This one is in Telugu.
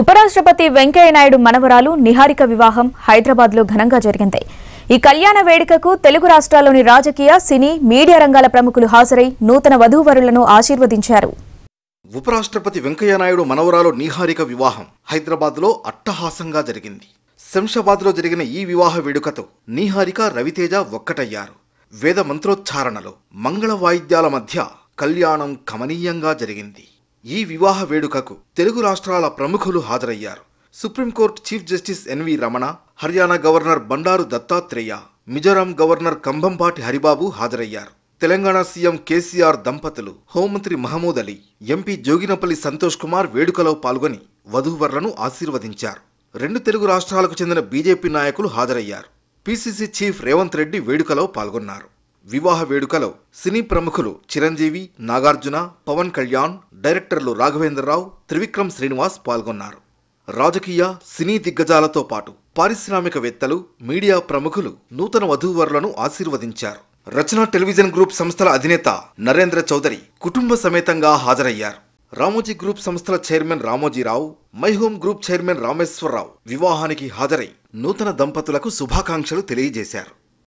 ఉపరాష్ట్రపతి వెంకయ్యనాయుడు మనవరాలు నిహారిక వివాహం హైదరాబాద్ లో ఘనంగా జరిగింది ఈ కళ్యాణ వేడుకకు తెలుగు రాష్ట్రాల్లోని రాజకీయ సినీ మీడియా రంగాల ప్రముఖులు హాజరై నూతన వధూవరులను ఆశీర్వదించారు ఉపరాష్ట్రపతి వెంకయ్యనాయుడు మనవరాలు నిహారిక వివాహం హైదరాబాద్ లో అట్టహాసంగా జరిగింది శంషాబాద్ లో జరిగిన ఈ వివాహ వేడుకతో నిహారిక రవితేజ ఒక్కటయ్యారు వేద మంత్రోచ్చారణలో మంగళ వాయిద్యాల మధ్య కళ్యాణం కమనీయంగా జరిగింది ఈ వివాహ వేడుకకు తెలుగు రాష్ట్రాల ప్రముఖులు హాజరయ్యారు supreme court chief justice N V Ramana Haryana governor Bandaru Dattatreya Mizoram governor Kambhampati Haribabu హాజరయ్యారు తెలంగాణ సీఎం కేసీఆర్ దంపతులు హోంమంత్రి మహమూద్ అలీ ఎంపీ జోగినపల్లి సంతోష్ కుమార్ వేడుకలో పాల్గొని వధూవరులను ఆశీర్వదించారు రెండు తెలుగు రాష్ట్రాలకు చెందిన బీజేపీ నాయకులు హాజరయ్యారు పీసీసీ చీఫ్ రేవంత్ రెడ్డి వేడుకలో పాల్గొన్నారు వివాహ వేడుకలో సినీ ప్రముఖులు చిరంజీవి నాగార్జున పవన్ కళ్యాణ్ డైరెక్టర్లు రాఘవేంద్రరావు త్రివిక్రమ్ శ్రీనివాస్ పాల్గొన్నారు రాజకీయ సినీ దిగ్గజాలతో పాటు పారిశ్రామికవేత్తలు మీడియా ప్రముఖులు నూతన వధూవరులను ఆశీర్వదించారు రచన టెలివిజన్ గ్రూప్ సంస్థల అధినేత నరేంద్ర చౌదరి కుటుంబ సమేతంగా హాజరయ్యారు రామోజీ గ్రూప్ సంస్థల chairman Ramoji Rao my home group chairman Rameshwar Rao వివాహానికి హాజరై నూతన దంపతులకు శుభాకాంక్షలు తెలియజేశారు